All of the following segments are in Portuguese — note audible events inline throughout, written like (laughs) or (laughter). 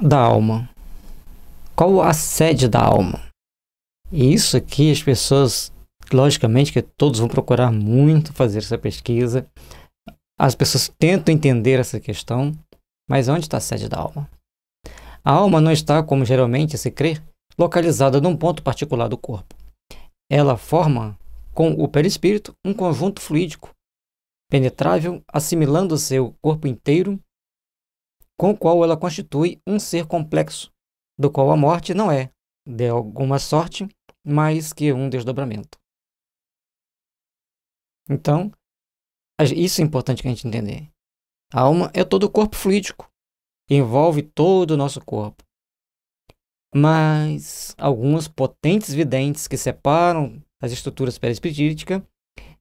da alma? Qual a sede da alma? E isso aqui as pessoas, logicamente, que todos vão procurar muito fazer essa pesquisa. As pessoas tentam entender essa questão, mas onde está a sede da alma? A alma não está, como geralmente se crê, localizada num ponto particular do corpo. Ela forma, com o perispírito, um conjunto fluídico, penetrável, assimilando seu corpo inteiro com o qual ela constitui um ser complexo, do qual a morte não é, de alguma sorte, mais que um desdobramento. Então, isso é importante que a gente entender. A alma é todo o corpo fluídico, envolve todo o nosso corpo. Mas alguns potentes videntes que separam as estruturas perispiríticas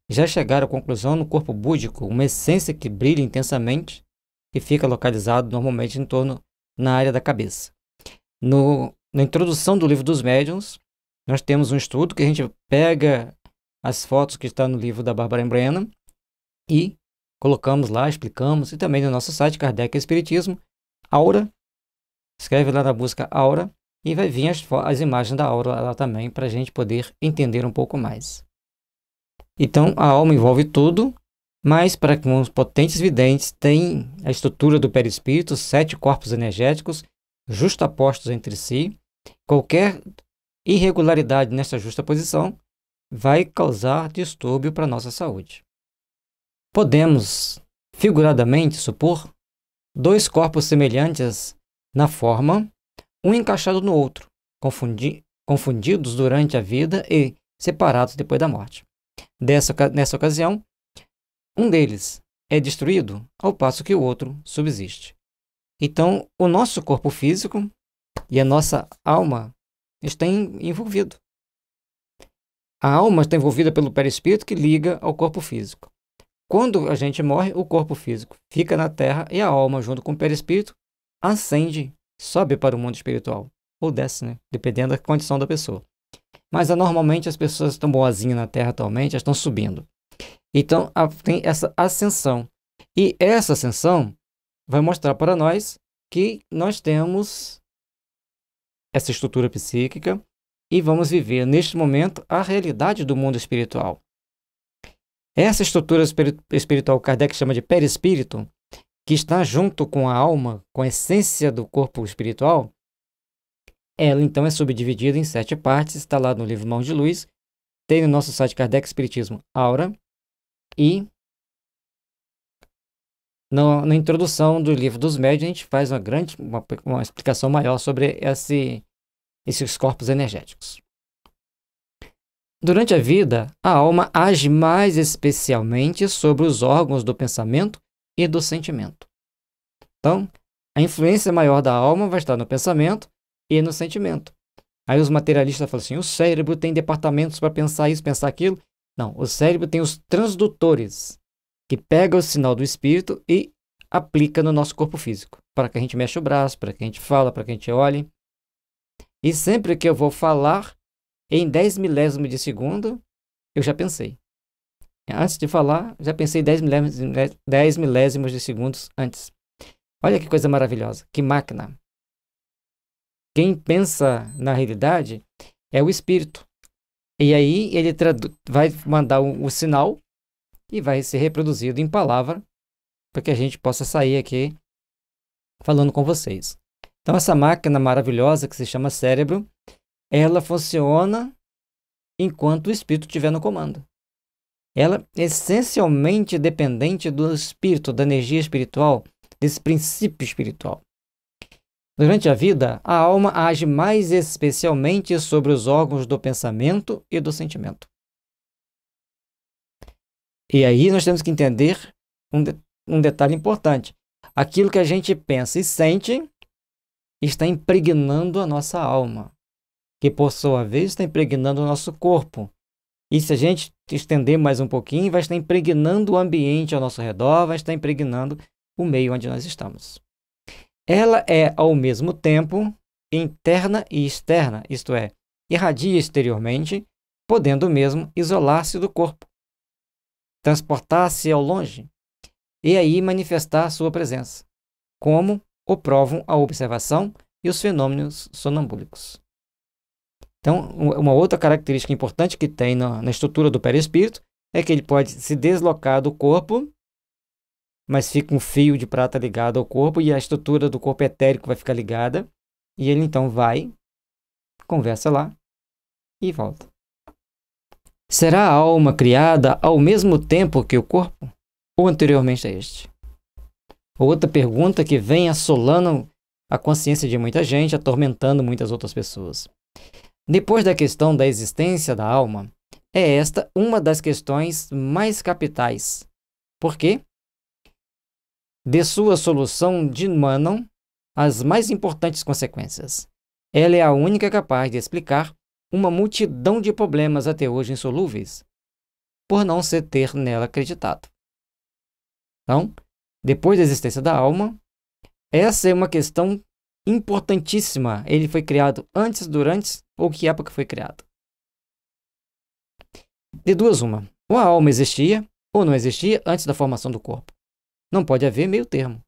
já chegaram à conclusão no corpo búdico, uma essência que brilha intensamente que fica localizado normalmente em torno na área da cabeça. No, na introdução do livro dos médiuns, nós temos um estudo que a gente pega as fotos que está no livro da Bárbara Embrena e colocamos lá, explicamos, e também no nosso site, Kardec Espiritismo, Aura, escreve lá na busca Aura, e vai vir as, as imagens da Aura lá também, para a gente poder entender um pouco mais. Então, a alma envolve tudo, mas para que os potentes videntes têm a estrutura do perispírito, sete corpos energéticos justapostos entre si, qualquer irregularidade nesta justa posição vai causar distúrbio para a nossa saúde. Podemos figuradamente supor dois corpos semelhantes na forma, um encaixado no outro, confundi confundidos durante a vida e separados depois da morte. Dessa, nessa ocasião, um deles é destruído, ao passo que o outro subsiste. Então, o nosso corpo físico e a nossa alma estão envolvidos. A alma está envolvida pelo perispírito que liga ao corpo físico. Quando a gente morre, o corpo físico fica na terra e a alma, junto com o perispírito, ascende, sobe para o mundo espiritual. Ou desce, né? Dependendo da condição da pessoa. Mas normalmente as pessoas estão boazinhas na terra atualmente, elas estão subindo. Então tem essa ascensão. E essa ascensão vai mostrar para nós que nós temos essa estrutura psíquica e vamos viver neste momento a realidade do mundo espiritual. Essa estrutura espiritual Kardec chama de perispírito, que está junto com a alma, com a essência do corpo espiritual, ela então é subdividida em sete partes, está lá no livro Mão de Luz, tem no nosso site Kardec Espiritismo Aura, e no, na introdução do livro dos médios a gente faz uma grande uma, uma explicação maior sobre esse, esses corpos energéticos. Durante a vida, a alma age mais especialmente sobre os órgãos do pensamento e do sentimento. Então, a influência maior da alma vai estar no pensamento e no sentimento. Aí os materialistas falam assim: o cérebro tem departamentos para pensar isso, pensar aquilo, não, o cérebro tem os transdutores, que pega o sinal do espírito e aplica no nosso corpo físico, para que a gente mexa o braço, para que a gente fala, para que a gente olhe. E sempre que eu vou falar, em 10 milésimos de segundo, eu já pensei. Antes de falar, já pensei 10 milésimos, 10 milésimos de segundos antes. Olha que coisa maravilhosa, que máquina. Quem pensa na realidade é o espírito. E aí ele vai mandar o, sinal e vai ser reproduzido em palavra para que a gente possa sair aqui falando com vocês. Então essa máquina maravilhosa que se chama cérebro, ela funciona enquanto o espírito estiver no comando. Ela é essencialmente dependente do espírito, da energia espiritual, desse princípio espiritual. Durante a vida, a alma age mais especialmente sobre os órgãos do pensamento e do sentimento. E aí nós temos que entender um, de, um detalhe importante. Aquilo que a gente pensa e sente está impregnando a nossa alma, que por sua vez está impregnando o nosso corpo. E se a gente estender mais um pouquinho, vai estar impregnando o ambiente ao nosso redor, vai estar impregnando o meio onde nós estamos. Ela é, ao mesmo tempo, interna e externa, isto é, irradia exteriormente, podendo mesmo isolar-se do corpo, transportar-se ao longe e aí manifestar sua presença, como o provam a observação e os fenômenos sonambúlicos. Então, uma outra característica importante que tem na, na estrutura do perispírito é que ele pode se deslocar do corpo mas fica um fio de prata ligado ao corpo e a estrutura do corpo etérico vai ficar ligada. E ele então vai, conversa lá e volta. Será a alma criada ao mesmo tempo que o corpo? Ou anteriormente a este? Outra pergunta que vem assolando a consciência de muita gente, atormentando muitas outras pessoas. Depois da questão da existência da alma, é esta uma das questões mais capitais. Por quê? De sua solução dimanam as mais importantes consequências. Ela é a única capaz de explicar uma multidão de problemas até hoje insolúveis, por não se ter nela acreditado. Então, depois da existência da alma, essa é uma questão importantíssima. Ele foi criado antes, durante ou que época foi criado? De duas, uma. Ou a alma existia ou não existia antes da formação do corpo. Não pode haver meio termo.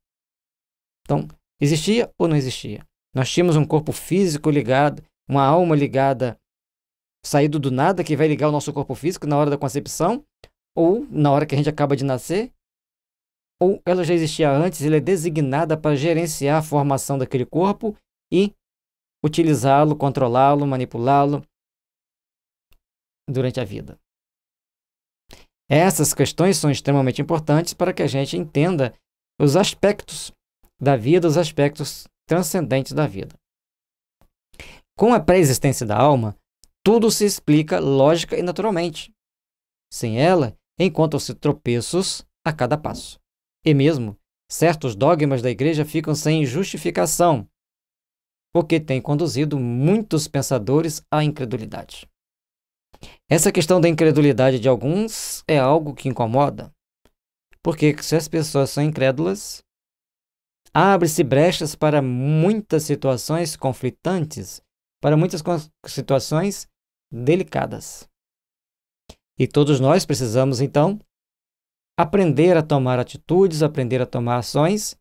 Então, existia ou não existia? Nós tínhamos um corpo físico ligado, uma alma ligada, saído do nada, que vai ligar o nosso corpo físico na hora da concepção, ou na hora que a gente acaba de nascer, ou ela já existia antes, ela é designada para gerenciar a formação daquele corpo e utilizá-lo, controlá-lo, manipulá-lo durante a vida. Essas questões são extremamente importantes para que a gente entenda os aspectos da vida, os aspectos transcendentes da vida. Com a pré-existência da alma, tudo se explica lógica e naturalmente. Sem ela, encontram-se tropeços a cada passo. E mesmo, certos dogmas da igreja ficam sem justificação, o que tem conduzido muitos pensadores à incredulidade. Essa questão da incredulidade de alguns é algo que incomoda, porque se as pessoas são incrédulas, abre-se brechas para muitas situações conflitantes, para muitas situações delicadas. E todos nós precisamos, então, aprender a tomar atitudes, aprender a tomar ações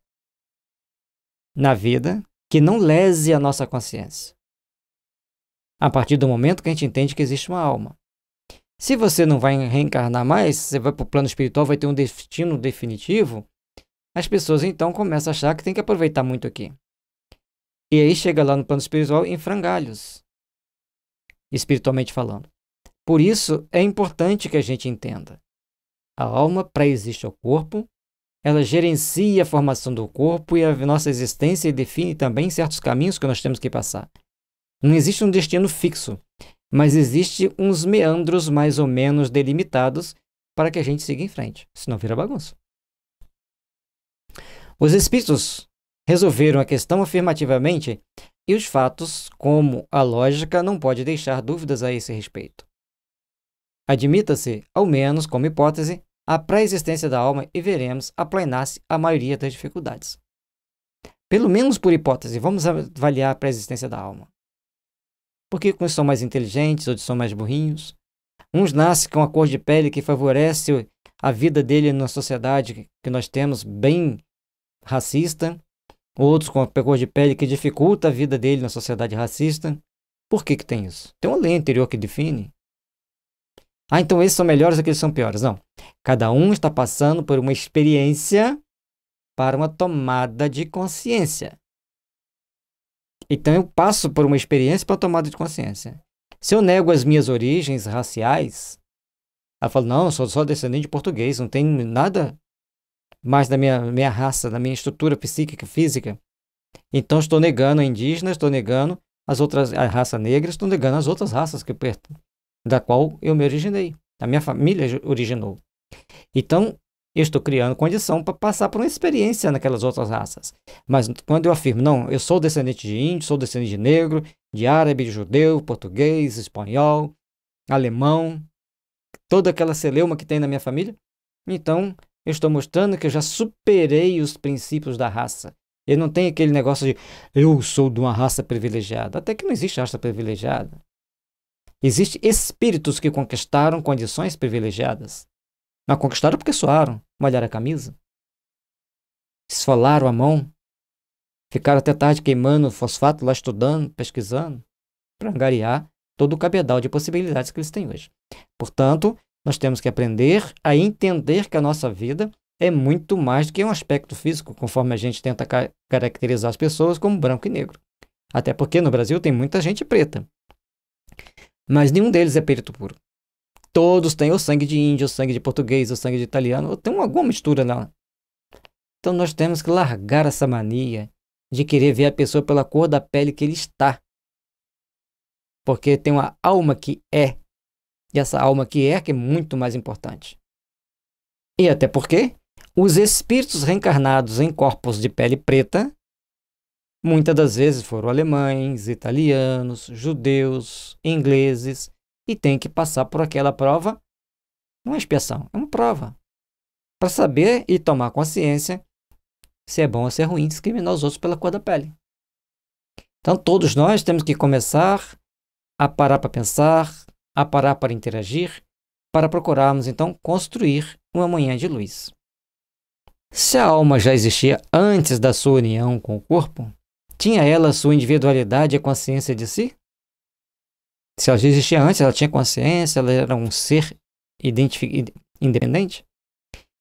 na vida que não lese a nossa consciência a partir do momento que a gente entende que existe uma alma. Se você não vai reencarnar mais, você vai para o plano espiritual, vai ter um destino definitivo, as pessoas então começam a achar que tem que aproveitar muito aqui. E aí chega lá no plano espiritual em frangalhos, espiritualmente falando. Por isso é importante que a gente entenda. A alma pré-existe ao corpo, ela gerencia a formação do corpo e a nossa existência e define também certos caminhos que nós temos que passar. Não existe um destino fixo, mas existe uns meandros mais ou menos delimitados para que a gente siga em frente, senão vira bagunça. Os espíritos resolveram a questão afirmativamente e os fatos, como a lógica, não pode deixar dúvidas a esse respeito. Admita-se, ao menos como hipótese, a pré-existência da alma e veremos aplanar-se a maioria das dificuldades. Pelo menos por hipótese, vamos avaliar a pré-existência da alma porque uns são mais inteligentes, outros são mais burrinhos. Uns nascem com a cor de pele que favorece a vida dele na sociedade que nós temos bem racista, outros com a cor de pele que dificulta a vida dele na sociedade racista. Por que, que tem isso? Tem uma lei interior que define. Ah, então esses são melhores, aqueles são piores. Não. Cada um está passando por uma experiência para uma tomada de consciência. Então eu passo por uma experiência para tomada de consciência. Se eu nego as minhas origens raciais, ela fala, não, eu sou só descendente de português, não tem nada mais da minha, minha raça, da minha estrutura psíquica, física. Então estou negando a indígena, estou negando as outras, a raça negra, estou negando as outras raças que eu perto, da qual eu me originei, a minha família originou. Então, eu estou criando condição para passar por uma experiência naquelas outras raças. Mas quando eu afirmo, não, eu sou descendente de índio, sou descendente de negro, de árabe, de judeu, português, espanhol, alemão, toda aquela celeuma que tem na minha família, então eu estou mostrando que eu já superei os princípios da raça. Eu não tem aquele negócio de eu sou de uma raça privilegiada. Até que não existe raça privilegiada. Existem espíritos que conquistaram condições privilegiadas. Mas conquistaram porque suaram, molharam a camisa, esfolaram a mão, ficaram até tarde queimando fosfato lá estudando, pesquisando, para angariar todo o cabedal de possibilidades que eles têm hoje. Portanto, nós temos que aprender a entender que a nossa vida é muito mais do que um aspecto físico, conforme a gente tenta ca caracterizar as pessoas como branco e negro. Até porque no Brasil tem muita gente preta. Mas nenhum deles é perito puro. Todos têm o sangue de índio, o sangue de português, o sangue de italiano, tem alguma mistura lá. Então nós temos que largar essa mania de querer ver a pessoa pela cor da pele que ele está. Porque tem uma alma que é. E essa alma que é que é muito mais importante. E até porque os espíritos reencarnados em corpos de pele preta muitas das vezes foram alemães, italianos, judeus, ingleses, e tem que passar por aquela prova. Não é expiação, é uma prova. Para saber e tomar consciência se é bom ou se é ruim discriminar os outros pela cor da pele. Então, todos nós temos que começar a parar para pensar, a parar para interagir, para procurarmos então construir uma manhã de luz. Se a alma já existia antes da sua união com o corpo, tinha ela sua individualidade e consciência de si? Se ela já existia antes, ela tinha consciência, ela era um ser independente?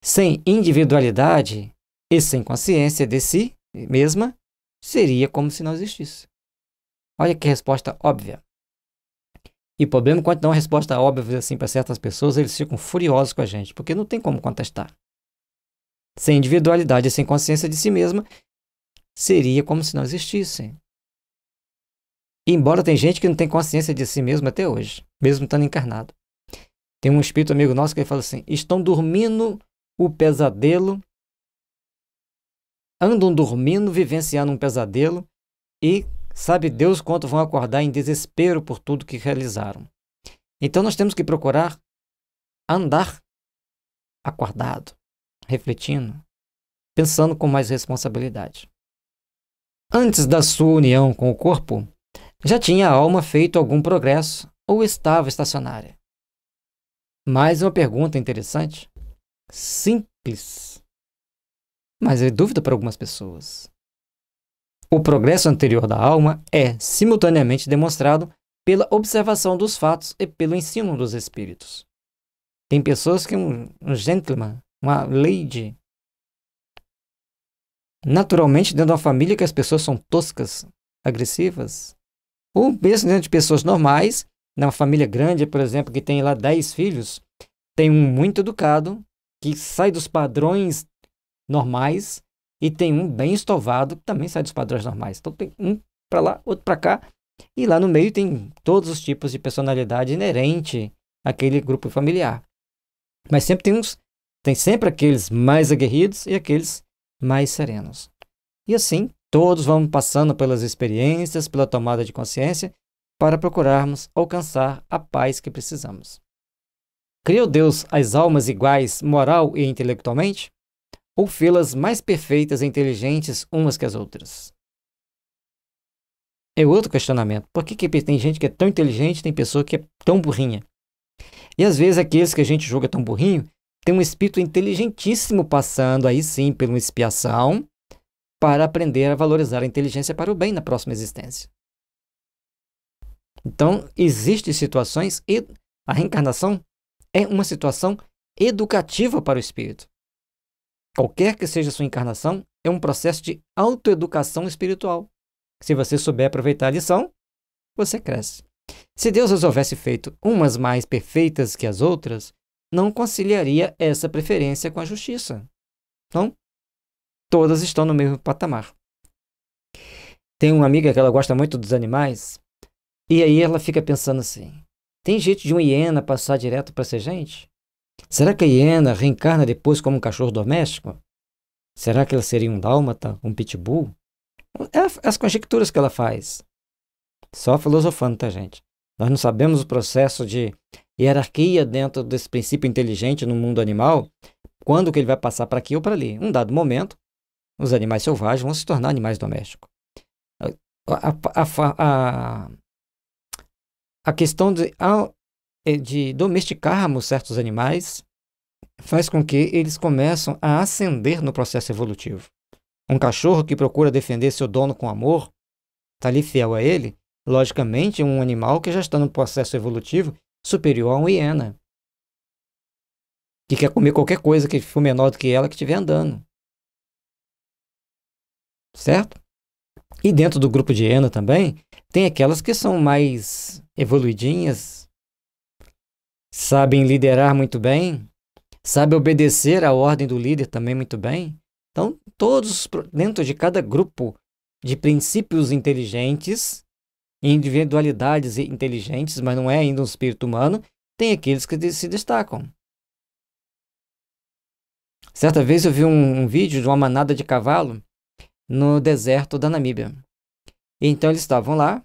Sem individualidade e sem consciência de si mesma, seria como se não existisse. Olha que resposta óbvia. E o problema, quando não é uma resposta óbvia assim para certas pessoas, eles ficam furiosos com a gente, porque não tem como contestar. Sem individualidade, e sem consciência de si mesma, seria como se não existissem. Embora tem gente que não tem consciência de si mesmo até hoje, mesmo estando encarnado. Tem um espírito amigo nosso que ele fala assim: estão dormindo o pesadelo, andam dormindo, vivenciando um pesadelo e sabe Deus quanto vão acordar em desespero por tudo que realizaram. Então nós temos que procurar andar acordado, refletindo, pensando com mais responsabilidade. Antes da sua união com o corpo, já tinha a alma feito algum progresso ou estava estacionária. Mais uma pergunta interessante. Simples. Mas é dúvida para algumas pessoas. O progresso anterior da alma é simultaneamente demonstrado pela observação dos fatos e pelo ensino dos espíritos. Tem pessoas que um, um gentleman, uma lady, naturalmente dentro de uma família que as pessoas são toscas, agressivas, ou mesmo dentro né, de pessoas normais, numa família grande, por exemplo, que tem lá 10 filhos, tem um muito educado, que sai dos padrões normais, e tem um bem estovado, que também sai dos padrões normais. Então tem um para lá, outro para cá, e lá no meio tem todos os tipos de personalidade inerente àquele grupo familiar. Mas sempre tem uns, tem sempre aqueles mais aguerridos e aqueles mais serenos. E assim Todos vamos passando pelas experiências, pela tomada de consciência, para procurarmos alcançar a paz que precisamos. Criou Deus as almas iguais moral e intelectualmente? Ou fê-las mais perfeitas e inteligentes umas que as outras? É outro questionamento. Por que, que tem gente que é tão inteligente tem pessoa que é tão burrinha? E às vezes aqueles que a gente julga tão burrinho tem um espírito inteligentíssimo passando aí sim por uma expiação para aprender a valorizar a inteligência para o bem na próxima existência. Então, existem situações e a reencarnação é uma situação educativa para o espírito. Qualquer que seja a sua encarnação, é um processo de autoeducação espiritual. Se você souber aproveitar a lição, você cresce. Se Deus as houvesse feito umas mais perfeitas que as outras, não conciliaria essa preferência com a justiça. Então, todas estão no mesmo patamar. Tem uma amiga que ela gosta muito dos animais, e aí ela fica pensando assim: tem jeito de uma hiena passar direto para ser gente? Será que a hiena reencarna depois como um cachorro doméstico? Será que ela seria um dálmata, um pitbull? É, as conjecturas que ela faz. Só filosofando, tá, gente? Nós não sabemos o processo de hierarquia dentro desse princípio inteligente no mundo animal, quando que ele vai passar para aqui ou para ali. Um dado momento, os animais selvagens vão se tornar animais domésticos. A, a, a, a questão de, eh, de domesticarmos certos animais faz com que eles começam a ascender no processo evolutivo. Um cachorro que procura defender seu dono com amor, está ali fiel a ele, logicamente um animal que já está no processo evolutivo superior a um hiena, que quer comer qualquer coisa que for menor do que ela que estiver andando certo? E dentro do grupo de ENA também, tem aquelas que são mais evoluidinhas, sabem liderar muito bem, sabem obedecer à ordem do líder também muito bem. Então, todos dentro de cada grupo de princípios inteligentes, individualidades inteligentes, mas não é ainda um espírito humano, tem aqueles que se destacam. Certa vez eu vi um, um vídeo de uma manada de cavalo no deserto da Namíbia. Então eles estavam lá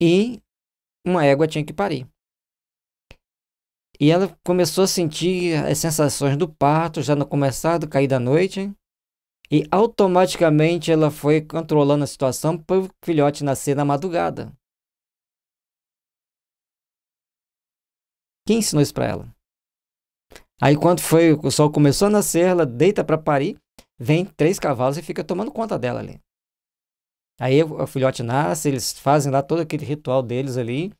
e uma égua tinha que parir. E ela começou a sentir as sensações do parto já no começar do cair da noite. E automaticamente ela foi controlando a situação para o filhote nascer na madrugada. Quem ensinou isso para ela? Aí quando foi o sol começou a nascer, ela deita para parir vem três cavalos e fica tomando conta dela ali. Aí o filhote nasce, eles fazem lá todo aquele ritual deles ali,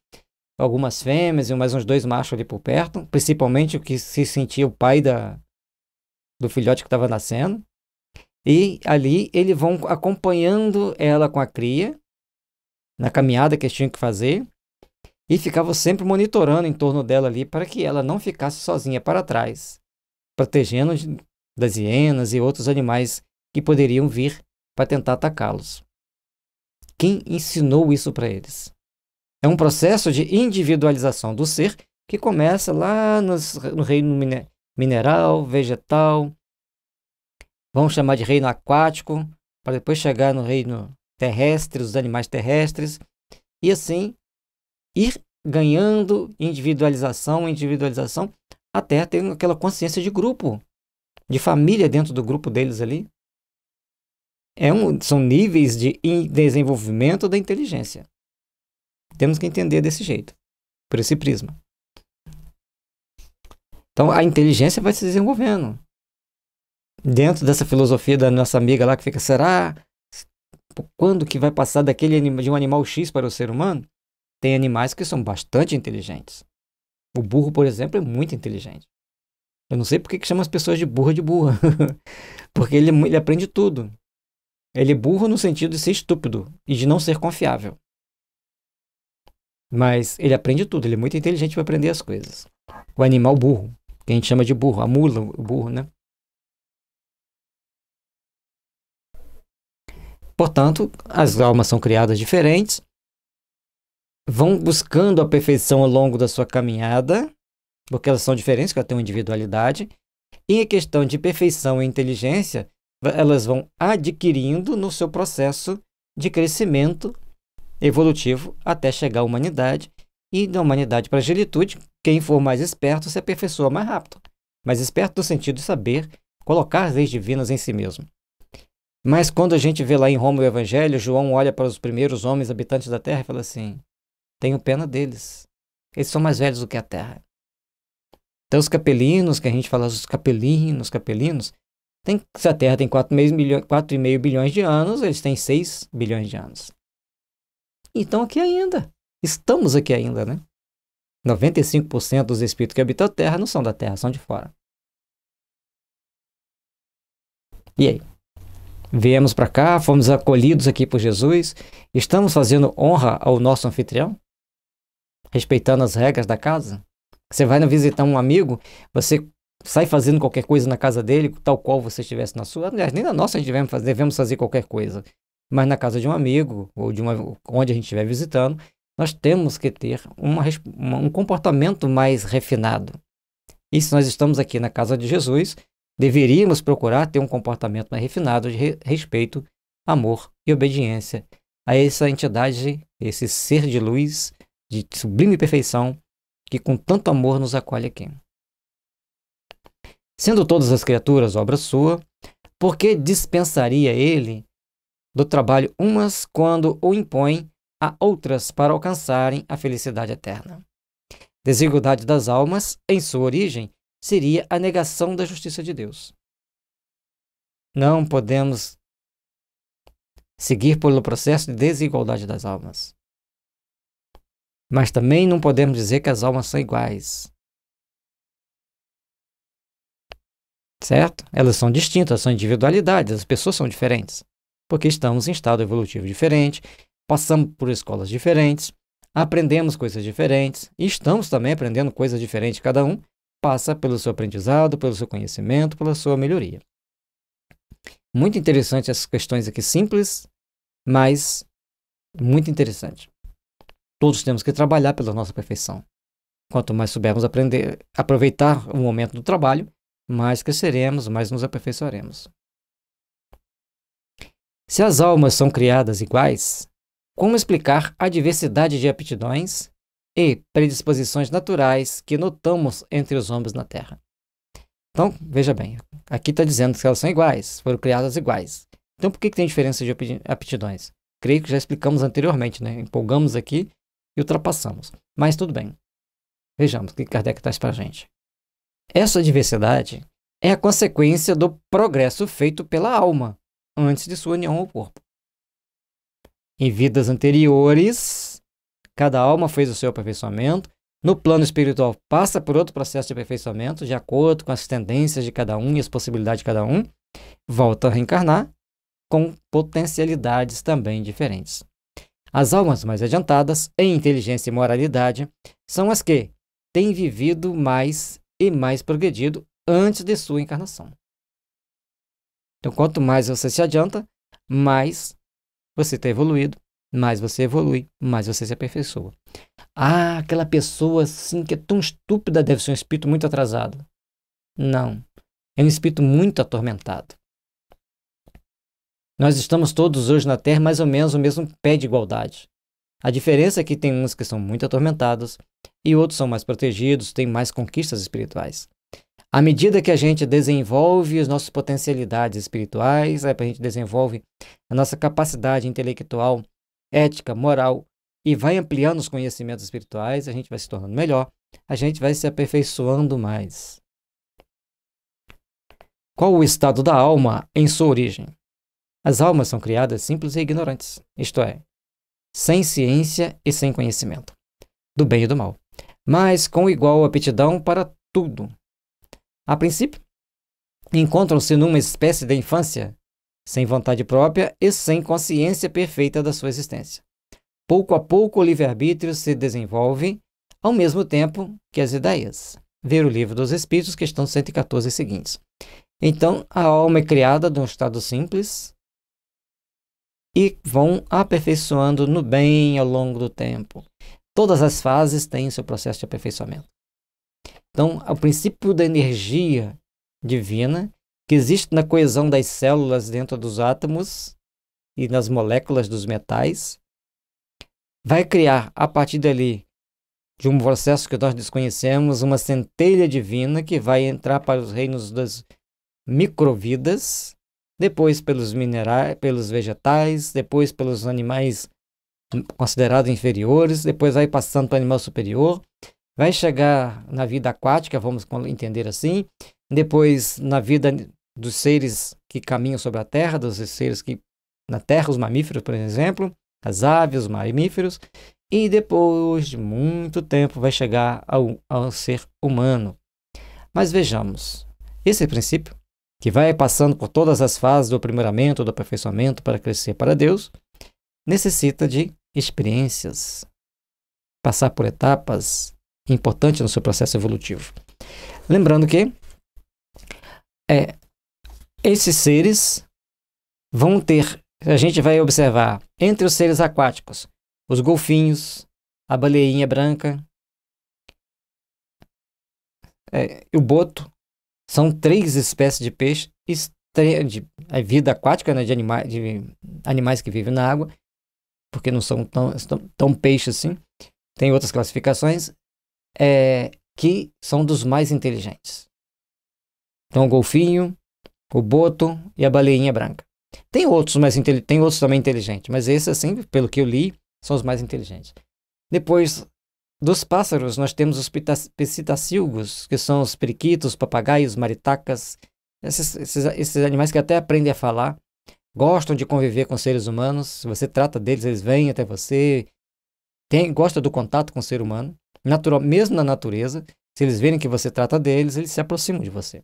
algumas fêmeas e mais uns dois machos ali por perto, principalmente o que se sentia o pai da, do filhote que estava nascendo. E ali eles vão acompanhando ela com a cria, na caminhada que eles tinham que fazer, e ficavam sempre monitorando em torno dela ali para que ela não ficasse sozinha para trás, protegendo das hienas e outros animais que poderiam vir para tentar atacá-los. Quem ensinou isso para eles? É um processo de individualização do ser que começa lá nos, no reino mineral, vegetal, vamos chamar de reino aquático, para depois chegar no reino terrestre, os animais terrestres, e assim ir ganhando individualização, individualização, até ter aquela consciência de grupo, de família dentro do grupo deles ali. É um, são níveis de desenvolvimento da inteligência. Temos que entender desse jeito, por esse prisma. Então a inteligência vai se desenvolvendo. Dentro dessa filosofia da nossa amiga lá que fica, será? Quando que vai passar daquele de um animal X para o ser humano? Tem animais que são bastante inteligentes. O burro, por exemplo, é muito inteligente. Eu não sei porque que chama as pessoas de burra de burra. (laughs) porque ele, é ele aprende tudo. Ele é burro no sentido de ser estúpido e de não ser confiável. Mas ele aprende tudo, ele é muito inteligente para aprender as coisas. O animal burro, que a gente chama de burro, a mula, o burro, né? Portanto, as almas são criadas diferentes, vão buscando a perfeição ao longo da sua caminhada, porque elas são diferentes, elas têm uma individualidade. E em questão de perfeição e inteligência, elas vão adquirindo no seu processo de crescimento evolutivo até chegar à humanidade. E da humanidade para a gelitude, quem for mais esperto se aperfeiçoa mais rápido. Mais esperto no sentido de saber colocar as leis divinas em si mesmo. Mas quando a gente vê lá em Roma o Evangelho, João olha para os primeiros homens habitantes da terra e fala assim: Tenho pena deles. Eles são mais velhos do que a terra. Então, os capelinos, que a gente fala os capelinos, capelinos, tem, se a Terra tem 4,5 bilhões de anos, eles têm 6 bilhões de anos. Então, aqui ainda. Estamos aqui ainda, né? 95% dos espíritos que habitam a Terra não são da Terra, são de fora. E aí? Viemos para cá, fomos acolhidos aqui por Jesus, estamos fazendo honra ao nosso anfitrião? Respeitando as regras da casa? Você vai visitar um amigo, você sai fazendo qualquer coisa na casa dele, tal qual você estivesse na sua. Aliás, nem na nossa a gente devemos fazer, devemos fazer qualquer coisa. Mas na casa de um amigo, ou de uma, onde a gente estiver visitando, nós temos que ter uma, uma, um comportamento mais refinado. E se nós estamos aqui na casa de Jesus, deveríamos procurar ter um comportamento mais refinado de re, respeito, amor e obediência a essa entidade, esse ser de luz, de sublime perfeição, que com tanto amor nos acolhe aqui. Sendo todas as criaturas obra sua, por que dispensaria ele do trabalho umas quando o impõe a outras para alcançarem a felicidade eterna? Desigualdade das almas, em sua origem, seria a negação da justiça de Deus. Não podemos seguir pelo processo de desigualdade das almas. Mas também não podemos dizer que as almas são iguais. Certo? Elas são distintas, são individualidades, as pessoas são diferentes. Porque estamos em estado evolutivo diferente, passamos por escolas diferentes, aprendemos coisas diferentes e estamos também aprendendo coisas diferentes. Cada um passa pelo seu aprendizado, pelo seu conhecimento, pela sua melhoria. Muito interessante essas questões aqui simples, mas muito interessante. Todos temos que trabalhar pela nossa perfeição. Quanto mais soubermos aprender, aproveitar o momento do trabalho, mais cresceremos, mais nos aperfeiçoaremos. Se as almas são criadas iguais, como explicar a diversidade de aptidões e predisposições naturais que notamos entre os homens na Terra? Então, veja bem, aqui está dizendo que elas são iguais, foram criadas iguais. Então, por que, que tem diferença de aptidões? Creio que já explicamos anteriormente, né? Empolgamos aqui e ultrapassamos. Mas tudo bem. Vejamos o que Kardec traz para a gente. Essa diversidade é a consequência do progresso feito pela alma antes de sua união ao corpo. Em vidas anteriores, cada alma fez o seu aperfeiçoamento. No plano espiritual, passa por outro processo de aperfeiçoamento, de acordo com as tendências de cada um e as possibilidades de cada um. Volta a reencarnar com potencialidades também diferentes. As almas mais adiantadas, em inteligência e moralidade, são as que têm vivido mais e mais progredido antes de sua encarnação. Então, quanto mais você se adianta, mais você está evoluído, mais você evolui, mais você se aperfeiçoa. Ah, aquela pessoa assim que é tão estúpida deve ser um espírito muito atrasado. Não, é um espírito muito atormentado. Nós estamos todos hoje na Terra mais ou menos o mesmo pé de igualdade. A diferença é que tem uns que são muito atormentados e outros são mais protegidos, têm mais conquistas espirituais. À medida que a gente desenvolve as nossas potencialidades espirituais, é, a gente desenvolve a nossa capacidade intelectual, ética, moral e vai ampliando os conhecimentos espirituais, a gente vai se tornando melhor, a gente vai se aperfeiçoando mais. Qual o estado da alma em sua origem? As almas são criadas simples e ignorantes, isto é, sem ciência e sem conhecimento, do bem e do mal, mas com igual aptidão para tudo. A princípio, encontram-se numa espécie de infância, sem vontade própria e sem consciência perfeita da sua existência. Pouco a pouco, o livre-arbítrio se desenvolve, ao mesmo tempo que as ideias. Ver o livro dos Espíritos, questão 114 e seguintes. Então, a alma é criada de um estado simples, e vão aperfeiçoando no bem ao longo do tempo. Todas as fases têm seu processo de aperfeiçoamento. Então, o princípio da energia divina que existe na coesão das células dentro dos átomos e nas moléculas dos metais vai criar a partir dali de um processo que nós desconhecemos uma centelha divina que vai entrar para os reinos das microvidas depois pelos minerais, pelos vegetais, depois pelos animais considerados inferiores, depois vai passando para o animal superior, vai chegar na vida aquática, vamos entender assim, depois na vida dos seres que caminham sobre a terra, dos seres que na terra, os mamíferos, por exemplo, as aves, os mamíferos, e depois de muito tempo vai chegar ao, ao ser humano. Mas vejamos, esse princípio que vai passando por todas as fases do aprimoramento, do aperfeiçoamento para crescer para Deus, necessita de experiências, passar por etapas importantes no seu processo evolutivo. Lembrando que é, esses seres vão ter, a gente vai observar entre os seres aquáticos, os golfinhos, a baleinha branca, é, o boto, são três espécies de peixe, de, a vida aquática, né, de, anima, de animais que vivem na água, porque não são tão, tão, tão peixe assim. Tem outras classificações é, que são dos mais inteligentes. Então, o golfinho, o boto e a baleinha branca. Tem outros, mas tem outros também inteligentes, mas esses, assim, pelo que eu li, são os mais inteligentes. Depois, dos pássaros, nós temos os psitacilgos, que são os periquitos, papagaios, maritacas, esses, esses, esses, animais que até aprendem a falar, gostam de conviver com seres humanos. Se você trata deles, eles vêm até você, tem, gosta do contato com o ser humano. Natural, mesmo na natureza, se eles verem que você trata deles, eles se aproximam de você.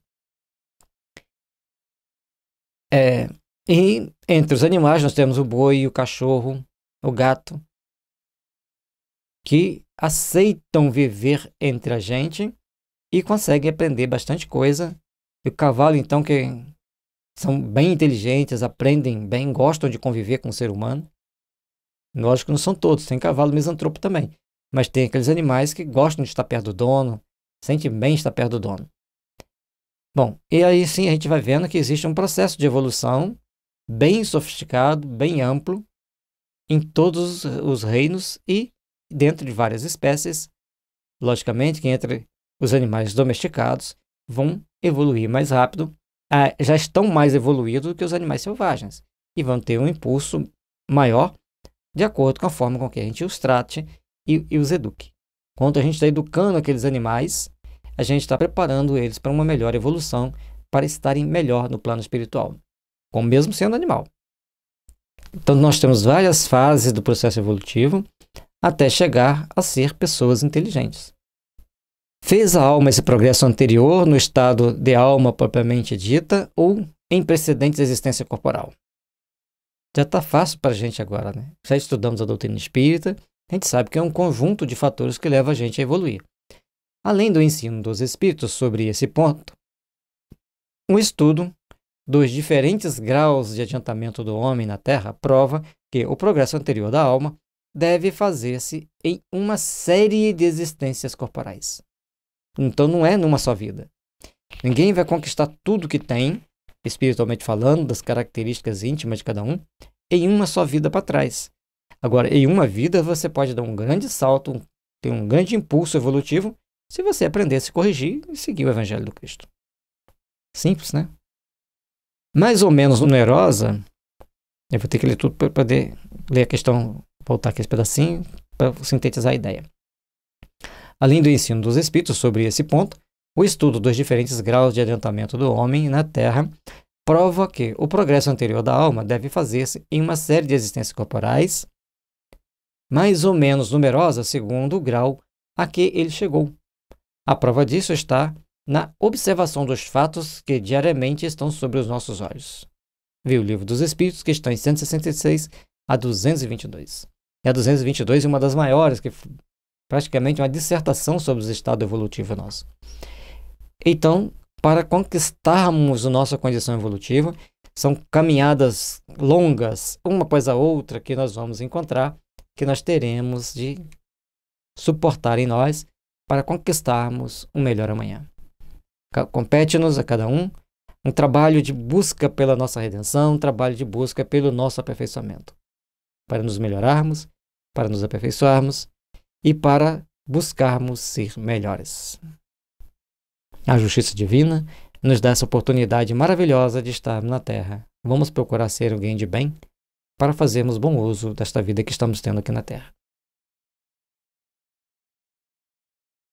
É, e entre os animais, nós temos o boi, o cachorro, o gato, que aceitam viver entre a gente e conseguem aprender bastante coisa. E o cavalo, então, que são bem inteligentes, aprendem bem, gostam de conviver com o ser humano. Lógico que não são todos, tem cavalo misantropo também. Mas tem aqueles animais que gostam de estar perto do dono, sentem bem estar perto do dono. Bom, e aí sim a gente vai vendo que existe um processo de evolução bem sofisticado, bem amplo, em todos os reinos e dentro de várias espécies, logicamente que entre os animais domesticados vão evoluir mais rápido, ah, já estão mais evoluídos do que os animais selvagens e vão ter um impulso maior de acordo com a forma com que a gente os trate e, e os eduque. Quando a gente está educando aqueles animais, a gente está preparando eles para uma melhor evolução, para estarem melhor no plano espiritual, como mesmo sendo animal. Então, nós temos várias fases do processo evolutivo até chegar a ser pessoas inteligentes. Fez a alma esse progresso anterior no estado de alma propriamente dita ou em precedentes existência corporal? Já está fácil para a gente agora, né? Já estudamos a doutrina espírita, a gente sabe que é um conjunto de fatores que leva a gente a evoluir. Além do ensino dos espíritos sobre esse ponto, um estudo dos diferentes graus de adiantamento do homem na Terra prova que o progresso anterior da alma deve fazer-se em uma série de existências corporais. Então não é numa só vida. Ninguém vai conquistar tudo que tem, espiritualmente falando, das características íntimas de cada um, em uma só vida para trás. Agora, em uma vida você pode dar um grande salto, um, ter um grande impulso evolutivo, se você aprender a se corrigir e seguir o Evangelho do Cristo. Simples, né? Mais ou menos numerosa, eu vou ter que ler tudo para poder ler a questão voltar aqui esse pedacinho para sintetizar a ideia. Além do ensino dos espíritos sobre esse ponto, o estudo dos diferentes graus de adiantamento do homem na Terra prova que o progresso anterior da alma deve fazer-se em uma série de existências corporais mais ou menos numerosa segundo o grau a que ele chegou. A prova disso está na observação dos fatos que diariamente estão sobre os nossos olhos. Viu o Livro dos Espíritos, questões 166 a 222 é a 222 é uma das maiores, que é praticamente uma dissertação sobre o estado evolutivo nosso. Então, para conquistarmos a nossa condição evolutiva, são caminhadas longas, uma após a outra, que nós vamos encontrar, que nós teremos de suportar em nós para conquistarmos um melhor amanhã. Compete-nos a cada um um trabalho de busca pela nossa redenção, um trabalho de busca pelo nosso aperfeiçoamento para nos melhorarmos, para nos aperfeiçoarmos e para buscarmos ser melhores. A justiça divina nos dá essa oportunidade maravilhosa de estar na Terra. Vamos procurar ser alguém de bem para fazermos bom uso desta vida que estamos tendo aqui na Terra.